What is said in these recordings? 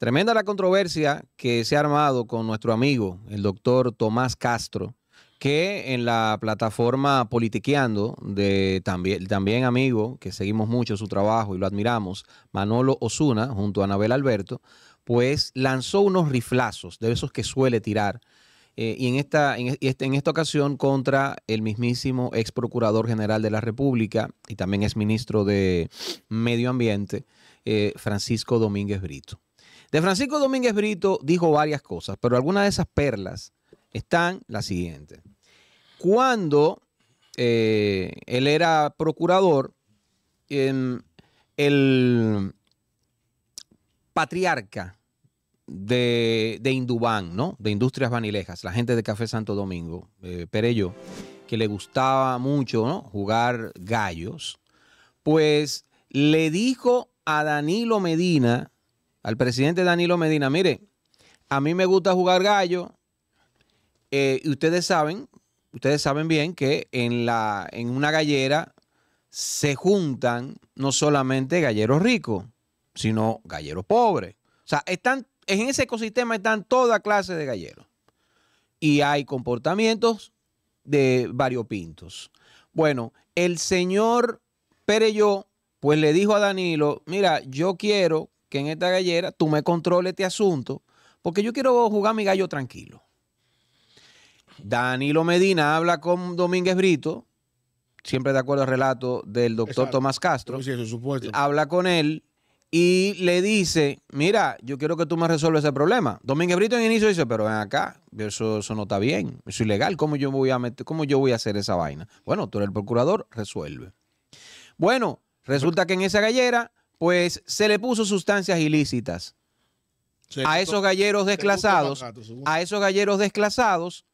Tremenda la controversia que se ha armado con nuestro amigo, el doctor Tomás Castro, que en la plataforma Politiqueando, de también, amigo, que seguimos mucho su trabajo y lo admiramos, Manolo Osuna, junto a Anabel Alberto, pues lanzó unos riflazos de esos que suele tirar. Eh, y en esta, este, en, esta ocasión contra el mismísimo ex procurador general de la República y también ex ministro de Medio Ambiente, eh, Francisco Domínguez Brito. De Francisco Domínguez Brito dijo varias cosas, pero algunas de esas perlas están las siguientes. Cuando eh, él era procurador, el patriarca de, de, Indubán, ¿no? De Industrias Vanilejas, la gente de Café Santo Domingo, eh, Perello, que le gustaba mucho jugar gallos, pues le dijo a Danilo Medina, al presidente Danilo Medina, mire, a mí me gusta jugar gallo eh, y ustedes saben, ustedes saben bien que en, la, en una gallera se juntan no solamente galleros ricos, sino galleros pobres. O sea, están, en ese ecosistema están toda clase de galleros. Y hay comportamientos de variopintos. Bueno, el señor Pereyó, pues le dijo a Danilo, mira, yo quiero que en esta gallera tú me controles este asunto, porque yo quiero jugar mi gallo tranquilo. Danilo Medina habla con Domínguez Brito, siempre de acuerdo al relato del doctor Tomás Castro. supuesto. Habla con él y le dice: Mira, yo quiero que tú me resuelvas ese problema. Domínguez Brito en inicio dice: Pero ven acá, eso, no está bien, eso es ilegal, ¿cómo yo, voy a ¿cómo yo voy a hacer esa vaina? Bueno, tú eres el procurador, resuelve. Bueno, resulta que en esa gallera pues se le puso sustancias ilícitas. a esos galleros desclasados, a esos galleros desclasados,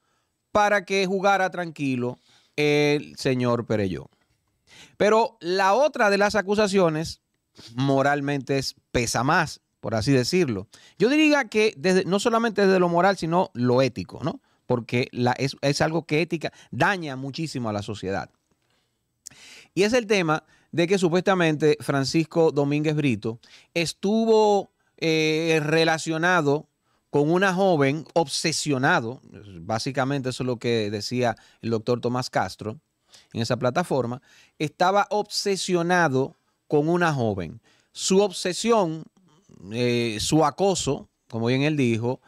para que jugara tranquilo el señor Perelló. Pero la otra de las acusaciones moralmente es, pesa más, por así decirlo. Yo diría que desde, no solamente desde lo moral, sino lo ético, ¿no? Porque la, es, es algo que ética daña muchísimo a la sociedad. Y es el tema de que supuestamente Francisco Domínguez Brito estuvo eh, relacionado con una joven obsesionado, básicamente eso es lo que decía el doctor Tomás Castro en esa plataforma, estaba obsesionado con una joven. Su obsesión, eh, su acoso, como bien él dijo,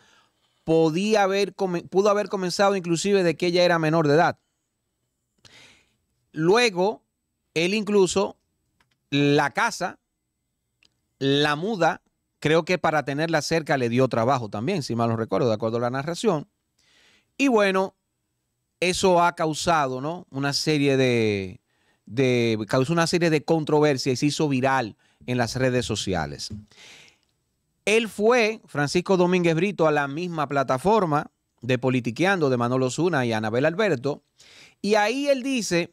podía haber, pudo haber comenzado inclusive de que ella era menor de edad. Luego, él incluso la casa, la muda, creo que para tenerla cerca le dio trabajo también, si mal no recuerdo, de acuerdo a la narración. Y bueno, eso ha causado, ¿no? Una serie de, de causó una serie de controversias y se hizo viral en las redes sociales. Él fue, Francisco Domínguez Brito, a la misma plataforma de Politiqueando de Manolo Zuna y Anabel Alberto, y ahí él dice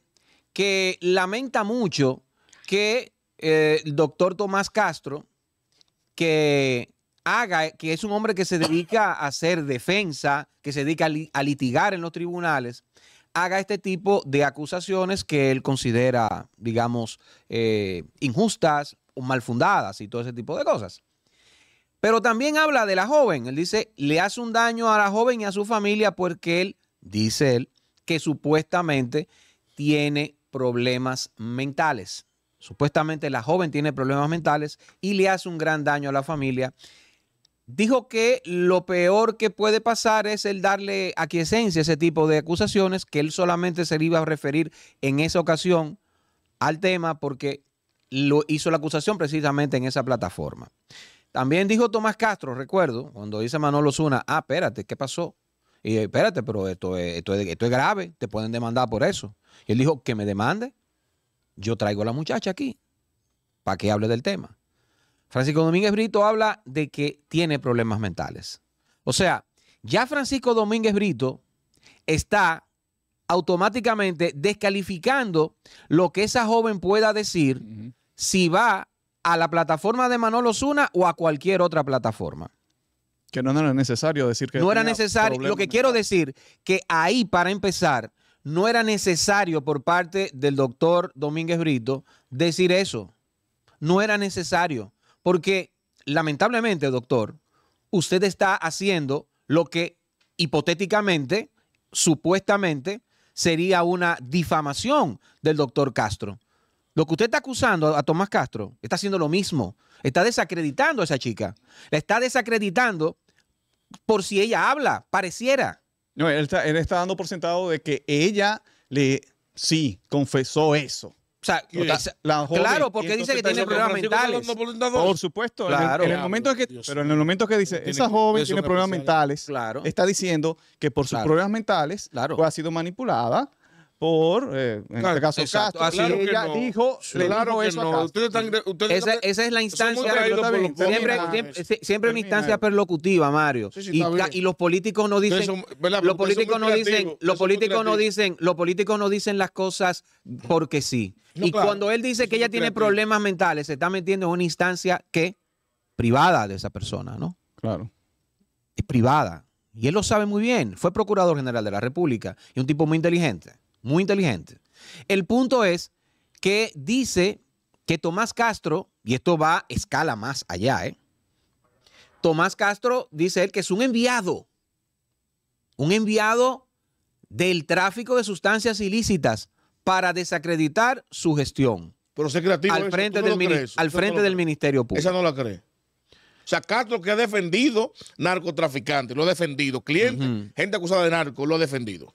que lamenta mucho que eh, el doctor Tomás Castro, que haga, que es un hombre que se dedica a hacer defensa, que se dedica a, litigar en los tribunales, haga este tipo de acusaciones que él considera, digamos, eh, injustas o mal fundadas y todo ese tipo de cosas. Pero también habla de la joven. Él dice, le hace un daño a la joven y a su familia porque él, dice él, que supuestamente tiene problemas mentales. Supuestamente la joven tiene problemas mentales y le hace un gran daño a la familia. Dijo que lo peor que puede pasar es el darle aquiescencia a ese tipo de acusaciones, que él solamente se le iba a referir en esa ocasión al tema porque lo hizo la acusación precisamente en esa plataforma. También dijo Tomás Castro, recuerdo, cuando dice Manolo Zuna, ah, espérate, ¿qué pasó? Y espérate, pero esto esto, es, esto es grave, te pueden demandar por eso. Y él dijo, que me demande. Yo traigo a la muchacha aquí para que hable del tema. Francisco Domínguez Brito habla de que tiene problemas mentales. O sea, ya Francisco Domínguez Brito está automáticamente descalificando lo que esa joven pueda decir si va a la plataforma de Manolo Zuna o a cualquier otra plataforma. Que no, era necesario decir que... No era necesario. Lo que quiero decir, que ahí para empezar, no era necesario por parte del doctor Domínguez Brito decir eso. No era necesario, porque lamentablemente, doctor, usted está haciendo lo que hipotéticamente, supuestamente, sería una difamación del doctor Castro. Lo que usted está acusando a Tomás Castro está haciendo lo mismo. Está desacreditando a esa chica. La está desacreditando por si ella habla, pareciera. No, él está, él está dando por sentado de que ella le sí confesó eso. O sea, claro, porque dice que tiene problemas mentales. Por supuesto, claro, en, el, momento que, pero en el momento que dice, esa joven tiene problemas mentales, está diciendo que por sus problemas mentales ha sido manipulada por, eh, este caso, exacto, Castro. ella dijo, claro eso esa, es la instancia, siempre, siempre, una instancia perlocutiva, Mario. y, los políticos no dicen, los políticos no dicen, los políticos no dicen, los políticos no dicen las cosas porque sí. y cuando él dice que ella tiene problemas mentales, se está metiendo en una instancia que privada de esa persona, ¿no? Claro. Es privada. Y él lo sabe muy bien. Fue procurador general de la República y un tipo muy inteligente muy inteligente. El punto es que dice que Tomás Castro, y esto va a escala más allá, ¿eh? Tomás Castro dice él que es un enviado, un enviado del tráfico de sustancias ilícitas para desacreditar su gestión. Pero sé creativo. Al frente, del, al frente del Ministerio Público. Esa no la cree. O sea, Castro que ha defendido narcotraficantes, lo ha defendido. Clientes, gente acusada de narco, lo ha defendido.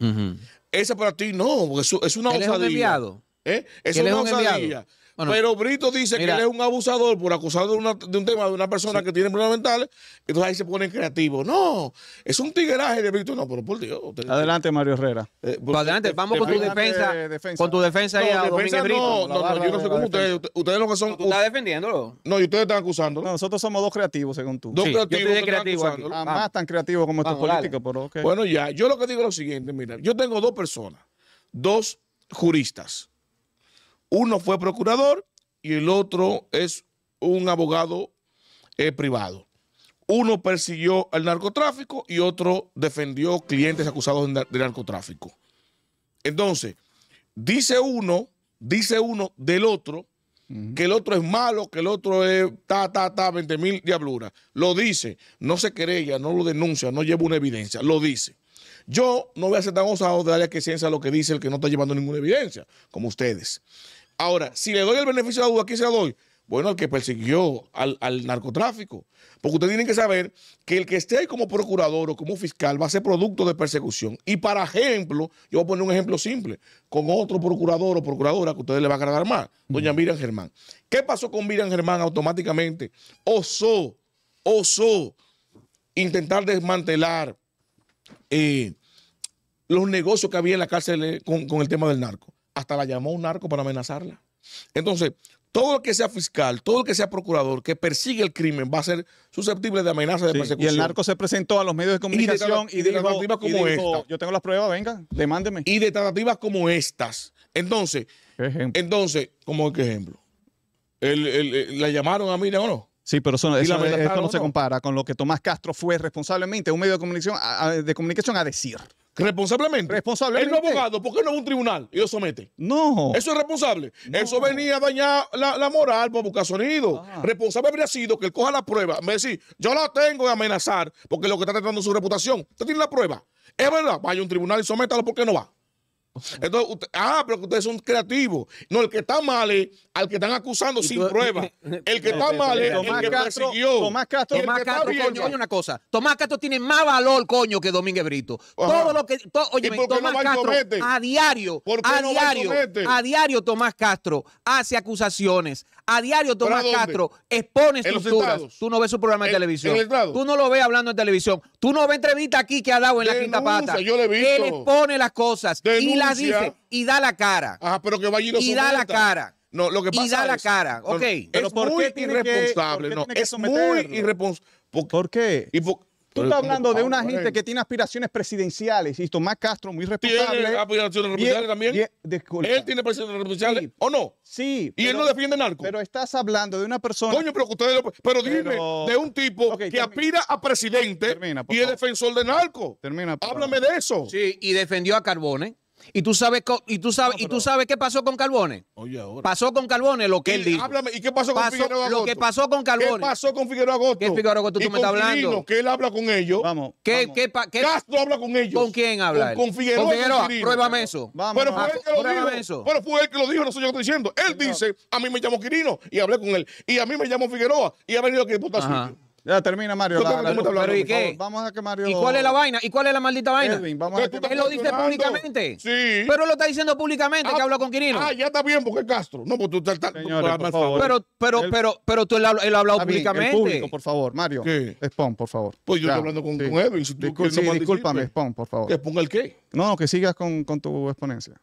Esa para ti no, porque es una osadía. Es un enviado. ¿Eh? Es una es un osadía. Enviado. ¿Eh? pero Brito dice que él es un abusador por acusar de, un tema de una persona que tiene problemas mentales. Entonces ahí se ponen creativos. No, es un tigueraje de Brito. No, pero por Dios. adelante, Mario Herrera. adelante, vamos con tu defensa, Con tu defensa no, ahí defensa, Brito. No, no, yo no sé cómo ustedes. Ustedes lo que son. Tú estás defendiéndolo. No, y ustedes están acusando. nosotros somos dos creativos, según tú. Dos creativos. Yo creativo aquí. Ah, más tan creativos como estos políticos, Bueno, ya. Yo lo que digo es lo siguiente. Mira, yo tengo dos personas. Dos juristas uno fue procurador y el otro es un abogado eh, privado. Uno persiguió el narcotráfico y otro defendió clientes acusados de narcotráfico. Entonces, dice uno, dice uno del otro, que el otro es malo, que el otro es ta, ta, ta, 20 mil diabluras. Lo dice, no se querella, no lo denuncia, no lleva una evidencia, lo dice. Yo no voy a ser tan osado de darle a que ciencia lo que dice el que no está llevando ninguna evidencia, como ustedes. Ahora, si le doy el beneficio de la duda, ¿a quién se la doy? Bueno, al que persiguió al, narcotráfico. Porque ustedes tienen que saber que el que esté ahí como procurador o como fiscal va a ser producto de persecución. Y para ejemplo, yo voy a poner un ejemplo simple, con otro procurador o procuradora que ustedes le va a agradar más, doña Miriam Germán. ¿Qué pasó con Miriam Germán automáticamente? Osó, osó intentar desmantelar eh, los negocios que había en la cárcel eh, con el tema del narco hasta la llamó un narco para amenazarla. Entonces, todo el que sea fiscal, todo el que sea procurador, que persigue el crimen, va a ser susceptible de amenaza de persecución. Y el narco se presentó a los medios de comunicación y de, dijo, como yo tengo las pruebas, venga, demándeme. Y de tratativas como estas. Entonces, entonces, ¿cómo que ejemplo? ¿El, la llamaron a mí o no? Sí, pero eso, no, se compara con lo que Tomás Castro fue responsablemente, un medio de comunicación de comunicación a decir. Responsablemente. Responsablemente. Él no abogado, ¿por qué no es un tribunal? Y lo somete. No. Eso es responsable. Eso venía a dañar la, moral para buscar sonido. Ah. Responsable habría sido que él coja la prueba. Me decís, yo la tengo de amenazar porque lo que está tratando es su reputación. Usted tiene la prueba. Es verdad, vaya a un tribunal y sométalo porque no va. Entonces, ah, pero ustedes son creativos. No, el que está mal es al que están acusando sin pruebas. Eh, el que eh, está eh, mal es el que Castro, persiguió. Tomás Castro, una cosa. Tomás Castro tiene más valor, coño, que Domínguez Brito. Todo lo que, oye, Tomás Castro a, diario, a diario, a diario Tomás Castro hace acusaciones. A diario Tomás Castro expone estructuras. Tú no ves su programa de televisión. Tú no lo ves hablando en televisión. Tú no ves entrevista aquí que ha dado en la quinta pata. Él expone las cosas y la dice, y da la cara. Ajá, pero que y Y da la cara. No, lo que pasa y da la cara, ok. Es pero ¿por muy qué irresponsable, no, es muy irresponsable. ¿Por, qué? Tú estás hablando de una gente que tiene aspiraciones presidenciales y Tomás Castro muy responsable. ¿Tiene aspiraciones presidenciales también? Y, ¿Él tiene aspiraciones presidenciales o no? Sí. ¿Y él no defiende narco? Pero estás hablando de una persona... Coño, pero ustedes... pero dime, de un tipo que aspira a presidente y es defensor de narco. Termina. Háblame de eso. Sí, y defendió a Carbone. Y tú sabes, qué pasó con Carbone. Oye, ahora. Pasó con Carbone lo que él dijo. Háblame, ¿y qué pasó con Figueroa Agosto? Lo que pasó con Carbone. ¿Qué pasó con Figueroa Agosto? ¿Qué Figueroa Agosto tú me estás hablando? que él habla con ellos. Vamos. ¿Qué, Qué, qué, Castro habla con ellos. ¿Con quién habla? Con, Figueroa. Con Figueroa, pruébame eso. Vamos. Pero fue él que lo dijo. no sé yo qué estoy diciendo. Él dice, a mí me llamo Quirino y hablé con él. Y a mí me llamo Figueroa y ha venido aquí a disputar ya termina, Mario. La, la, ¿y qué? Vamos a que Mario. ¿Y cuál es la vaina? ¿Y cuál es la maldita vaina? Edwin, vamos Él lo dice públicamente. Sí. Pero él lo está diciendo públicamente que ah, habló con Quirino. Ah, ya está bien, porque es Castro. No, pues tú estás. Señores, por favor. Pero, pero, pero, pero tú él, lo ha hablado públicamente. público, por favor, Mario. ¿Qué? Spon, por favor. Pues yo estoy hablando con, sí. con Edwin. Si por favor. ¿Que el qué? No, que sigas con, con tu exponencia.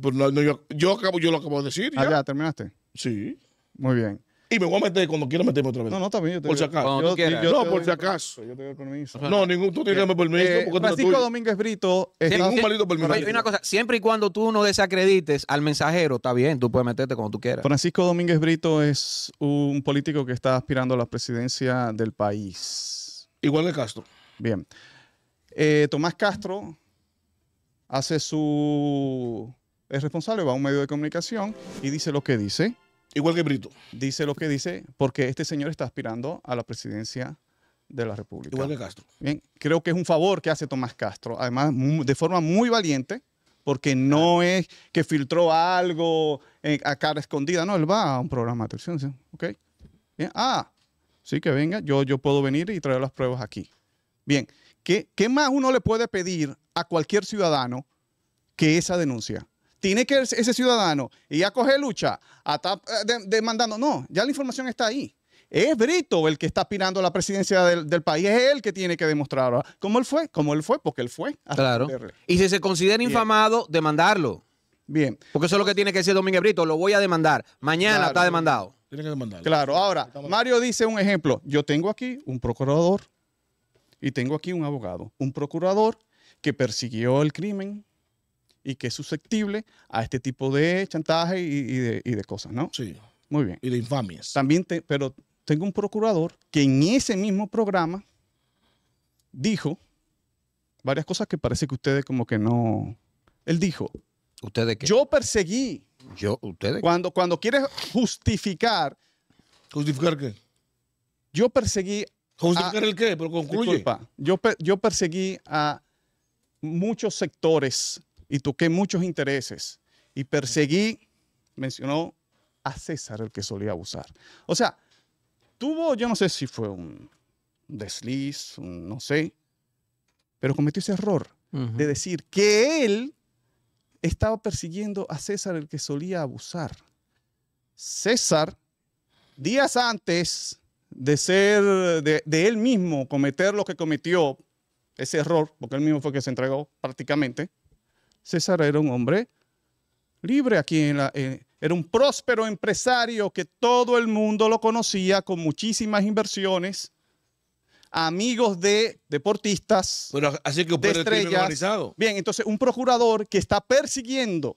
Pues no, no, yo, yo, acabo, yo lo acabo de decir. Ah, ya, terminaste. Sí. Muy bien. Y me voy a meter cuando quiera meterme otra vez. No, no, está bien. Yo por si acaso. no, por si acaso. Yo te doy el permiso. No, ningún, tú tienes eh, permiso. Porque Francisco Domínguez Brito. Es ningún maldito permiso. hay una cosa. Siempre y cuando tú no desacredites al mensajero, está bien. Tú puedes meterte cuando tú quieras. Francisco Domínguez Brito es un político que está aspirando a la presidencia del país. Igual que Castro. Bien. Eh, Tomás Castro hace su... Es responsable, va a un medio de comunicación y dice lo que dice Igual que Brito. Dice lo que dice, porque este señor está aspirando a la presidencia de la República. Igual que Castro. Bien, creo que es un favor que hace Tomás Castro, además de forma muy valiente, porque no es que filtró algo eh, a cara escondida, no, él va a un programa de televisión, ¿ok? Bien, ah, sí que venga, yo, yo puedo venir y traer las pruebas aquí. Bien, ¿qué, qué más uno le puede pedir a cualquier ciudadano que esa denuncia? tiene que ese ciudadano y a coger lucha, a eh, demandando. No, ya la información está ahí. Es Brito el que está aspirando a la presidencia del, país, es él que tiene que demostrar cómo él fue, cómo él fue, porque él fue. Claro. Y si se considera infamado, demandarlo. Bien. Porque eso es lo que tiene que decir Domínguez Brito, lo voy a demandar. Mañana está demandado. Tiene que demandarlo. Claro, ahora, Mario dice un ejemplo. Yo tengo aquí un procurador y tengo aquí un abogado. Un procurador que persiguió el crimen, y que es susceptible a este tipo de chantaje y, de, cosas, ¿no? Sí. Muy bien. Y de infamias. También, pero tengo un procurador que en ese mismo programa dijo varias cosas que parece que ustedes como que no... Él dijo... ¿Ustedes qué? Yo perseguí. Yo, ustedes. Cuando, cuando quieres justificar... ¿Justificar qué? Yo perseguí... ¿Justificar el qué? Pero concluye. Disculpa, yo, yo perseguí a muchos sectores y toqué muchos intereses y perseguí, mencionó a César el que solía abusar. O sea, tuvo, yo no sé si fue un desliz, no sé, pero cometió ese error de decir que él estaba persiguiendo a César el que solía abusar. César, días antes de ser, de, de él mismo cometer lo que cometió, ese error, porque él mismo fue que se entregó prácticamente, César era un hombre libre aquí en la... era un próspero empresario que todo el mundo lo conocía con muchísimas inversiones, amigos de deportistas, Bien, entonces un procurador que está persiguiendo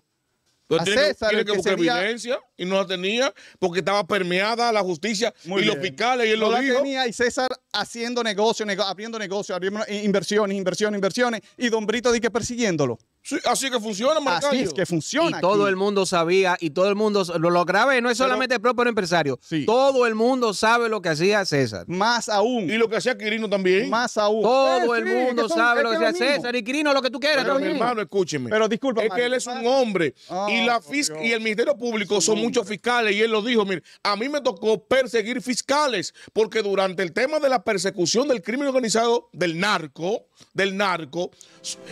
a César, tiene que, buscar evidencia y no la tenía porque estaba permeada la justicia y los fiscales y él no lo la tenía y César haciendo negocio, abriendo negocios, abriendo eh, inversiones, inversiones, inversiones y Don Brito dice que persiguiéndolo así que funciona, Marcelo. Así es que funciona. Y todo el mundo sabía, y todo el mundo lo, lo grabé no es solamente el propio empresario. Todo el mundo sabe lo que hacía César. Más aún. Y lo que hacía Quirino también. Más aún. Todo eh, el mundo sabe lo que hacía César y Quirino, lo que tú quieras. Pero, mi hermano, escúcheme. Pero disculpa. Es que él es un hombre. y la y el Ministerio Público son muchos fiscales. Y él lo dijo: mire, a mí me tocó perseguir fiscales. Porque durante el tema de la persecución del crimen organizado, del narco, del narco,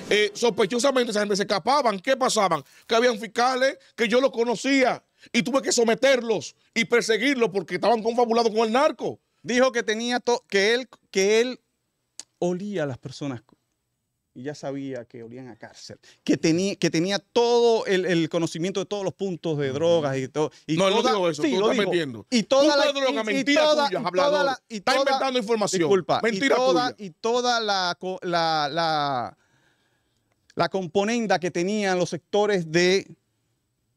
eh, sospechosamente se escapaban. ¿Qué pasaban? Que habían fiscales que yo los conocía y tuve que someterlos y perseguirlos porque estaban confabulados con el narco. Dijo que tenía que él, que él olía a las personas y ya sabía que olían a cárcel, que tenía, que tenía todo el, conocimiento de todos los puntos de drogas y todo. Y no, toda, no eso, tú lo estás Y toda toda, está inventando información. Mentira y toda, tuya. Y toda la, la la componenda que tenían los sectores de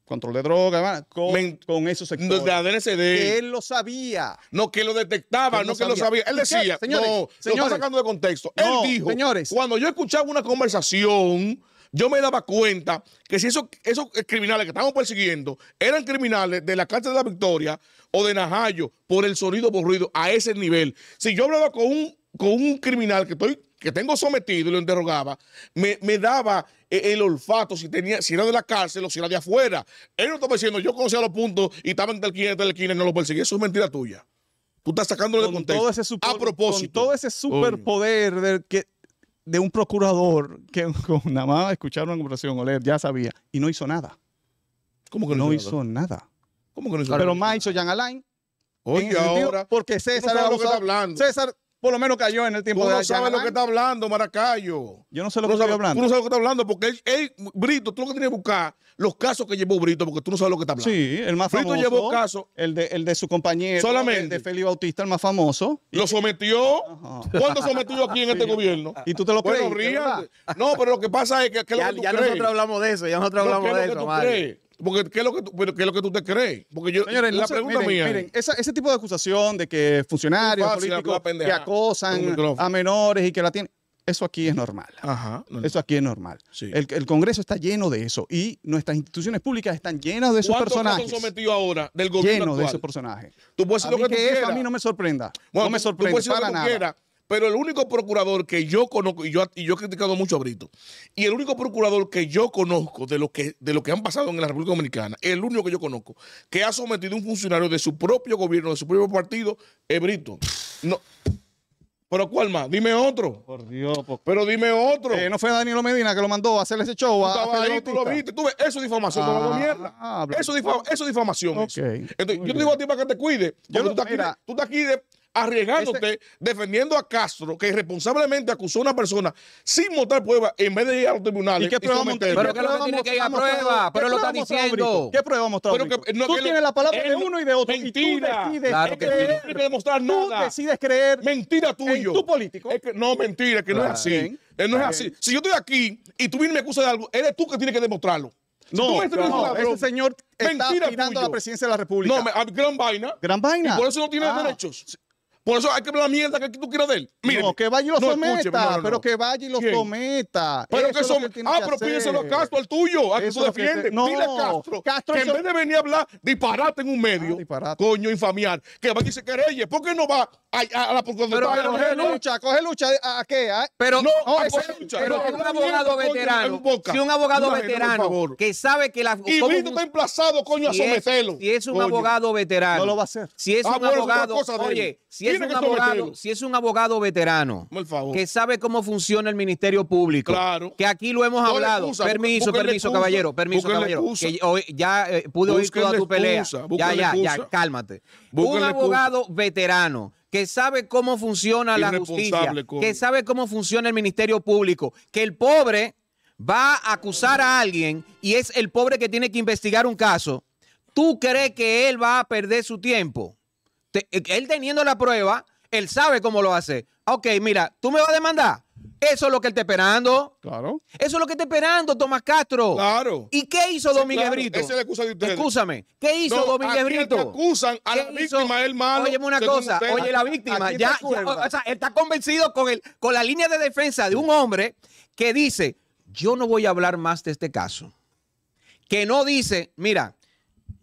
control de drogas, con, con esos sectores. De ADNCD. Que él lo sabía. No, que lo detectaba, no, que lo sabía. Él decía, no, sacando de contexto. él dijo, señores, cuando yo escuchaba una conversación, yo me daba cuenta que si esos, esos criminales que estábamos persiguiendo eran criminales de la cárcel de la Victoria o de Najayo por el sonido por ruido a ese nivel. Si yo hablaba con un, con un criminal que estoy que tengo sometido y lo interrogaba, me, daba eh, el olfato si, tenía, si era de la cárcel o si era de afuera. Él no estaba diciendo, yo conocía los puntos y estaba en el esquina, en el no lo perseguía. Eso es mentira tuya. Tú estás sacándolo de contexto. ese a propósito. todo ese superpoder de un procurador que nada más escuchar una conversación Oler, ya sabía y no hizo nada. ¿Cómo que no, hizo nada? ¿Cómo que no hizo Pero nada? Pero más hizo Jan Alain. ahora. porque César. César por lo menos cayó en el tiempo de Tú no sabes lo que está hablando, Maracayo. Yo no sé lo que está hablando. Tú no sabes lo que está hablando, porque él, Brito, tú lo que tienes que buscar, los casos que llevó Brito, porque tú no sabes lo que está hablando. Sí, el más famoso. Brito llevó casos. El de, el de su compañero. Solamente. El de Félix Bautista, el más famoso. Lo sometió. ¿Cuánto sometió aquí en este gobierno? Y tú te lo crees. No, pero lo que pasa es que. ya, nosotros hablamos de eso, ya nosotros hablamos de eso, Mario. Porque, ¿qué es lo que tú, te crees? Porque yo, Señores, la pregunta miren, Miren, ese tipo de acusación de que funcionarios políticos que acosan a menores y que la tienen. Eso aquí es normal. eso aquí es normal. El, Congreso está lleno de eso y nuestras instituciones públicas están llenas de esos personajes. ¿Cuántos ahora del gobierno de esos personajes. Tú puedes a lo que a mí no me sorprenda. no me sorprende para nada. Pero el único procurador que yo conozco, y yo, yo he criticado mucho a Brito, y el único procurador que yo conozco de lo que, de lo que han pasado en la República Dominicana, el único que yo conozco, que ha sometido a un funcionario de su propio gobierno, de su propio partido, es Brito. No. ¿Pero cuál más? Dime otro. Por Dios. Por... Pero dime otro. Eh, no fue Danilo Medina que lo mandó a hacerle ese show. A, tú lo viste. Tú ves, eso es difamación. Ah, eso, es difamación. yo te digo a ti para que te cuide. Yo no, tú, estás aquí, tú estás aquí de arriesgándote, defendiendo a Castro, que irresponsablemente acusó a una persona sin mostrar pruebas en vez de ir a los tribunales. ¿Y qué prueba Pero ¿Qué que lo tiene que ir a prueba, pero lo está diciendo. ¿Qué prueba mostrado? Pero tú tienes la palabra de uno y de otro. Mentira. Y tú decides claro que creer. No que demostrar nada. Tú decides creer. Mentira tuyo. En tu político. no, mentira, que no es así. Eh, no es así. Si yo estoy aquí y tú vienes y me acusas de algo, eres tú que tienes que demostrarlo. No no, no ese señor está aspirando a la presidencia de la República. No, me, ah, gran vaina. Gran vaina. Y por eso no tiene ah. derechos. Por eso hay que hablar la mierda que tú quieras de él. no, que vaya y lo someta, pero que vaya y lo someta. Ah, pero que son... ah, pero pídeselo a Castro, al tuyo, a que tú defiendes. No, a Castro, que en vez de venir a hablar disparate en un medio, ah, coño, infamiar, que va y se querelle. ¿Por qué no va a, ah, ah, pues, pues, Pero, pues, coge lucha, coge lucha, ¿a, qué? Pero, no, es, lucha, pero un abogado veterano, si un abogado veterano que sabe que la... Y Vito está emplazado, coño, a someterlo. Si es un abogado veterano. No lo va a hacer. Si es ah, un abogado, oye, si es un abogado, si es un abogado veterano, que sabe cómo funciona el Ministerio Público, que aquí lo hemos hablado. Permiso, permiso, caballero, permiso, caballero. Ya eh, pude oír toda tu pelea. Ya, ya, ya, cálmate. Un abogado veterano que sabe cómo funciona la justicia, que sabe cómo funciona el Ministerio Público, que el pobre va a acusar a alguien y es el pobre que tiene que investigar un caso, ¿tú crees que él va a perder su tiempo? Eh, él teniendo la prueba, él sabe cómo lo hace. Ok, mira, tú me vas a demandar. Eso es lo que él está esperando. Claro. Eso es lo que está esperando Tomás Castro. Claro. ¿Y qué hizo Domínguez Brito? Esa es la excusa de ustedes. Escúchame. ¿Qué hizo Domínguez Brito? acusan a la víctima, hermano. Oye, una cosa. Oye, la víctima. Ya, o sea, está convencido con, el, con la línea de defensa de un hombre que dice: Yo no voy a hablar más de este caso. Que no dice, mira,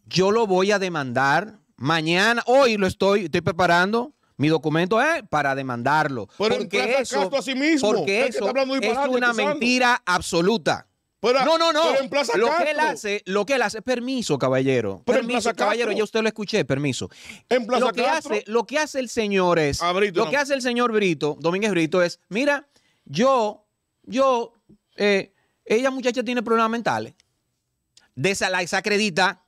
yo lo voy a demandar mañana, hoy lo estoy, estoy preparando mi documento es para demandarlo. Pero porque eso, a sí mismo. Porque eso es una mentira absoluta. no, no, no. lo que él hace, lo que él hace, permiso, caballero. permiso, caballero, ya usted lo escuché, permiso. En lo que hace, lo que hace el señor es, ah, lo que hace el señor Brito, Domínguez Brito es, mira, yo, yo, eh, ella muchacha tiene problemas mentales. Desa la desacredita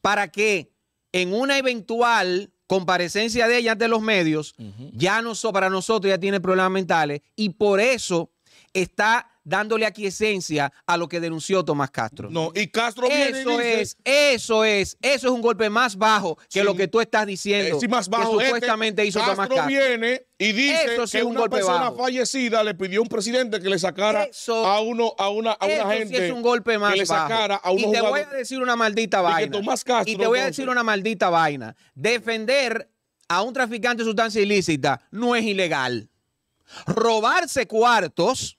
para que en una eventual comparecencia de ella ante los medios, ya no, para nosotros ya tiene problemas mentales y por eso está dándole esencia a lo que denunció Tomás Castro. No, y Castro viene eso es, eso es, eso es un golpe más bajo que lo que tú estás diciendo. Es eh, más bajo que este supuestamente hizo Tomás Castro. viene y dice que una persona fallecida le pidió a un presidente que le sacara a uno a una a gente es un golpe más que le sacara bajo. a Y te voy a decir una maldita vaina. y te voy a decir una maldita vaina. Defender a un traficante de sustancia ilícita no es ilegal. Robarse cuartos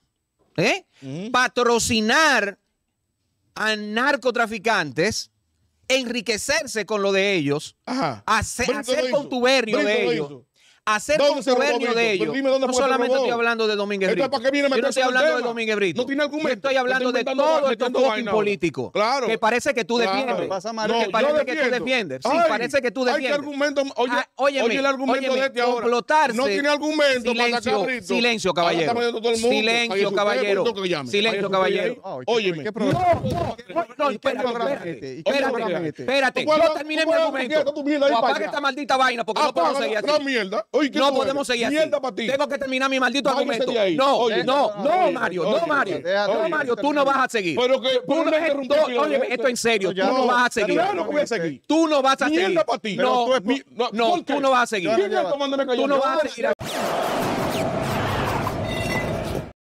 ¿Eh? patrocinar a narcotraficantes, enriquecerse con lo de ellos, hacer, hacer de ellos hacer gobierno de ellos. no solamente estoy hablando de Domínguez Brito. Yo no estoy hablando de Domínguez Brito. No tiene argumento. Yo estoy hablando de todo esto fucking político. Claro. Que parece que tú defiendes. Que parece que tú defiendes. Sí, parece que tú defiendes. argumento. Oye, ah, oye el argumento de este ahora. No tiene argumento para Silencio, caballero. Silencio, caballero. Silencio, caballero. Óyeme. No, espérate, espérate. Este? Espérate. Este? Yo terminé mi argumento. Apaga esta maldita vaina porque no puedo seguir así. mierda no podemos seguir así. Tengo que terminar mi maldito argumento. No, no, no, Mario, no, Mario. no, Mario, tú no vas a seguir. Pero que tú no esto, oye, esto en serio, tú no vas a seguir. Claro no voy a seguir. Tú no vas a seguir. tú no vas a seguir. Tú no vas a seguir.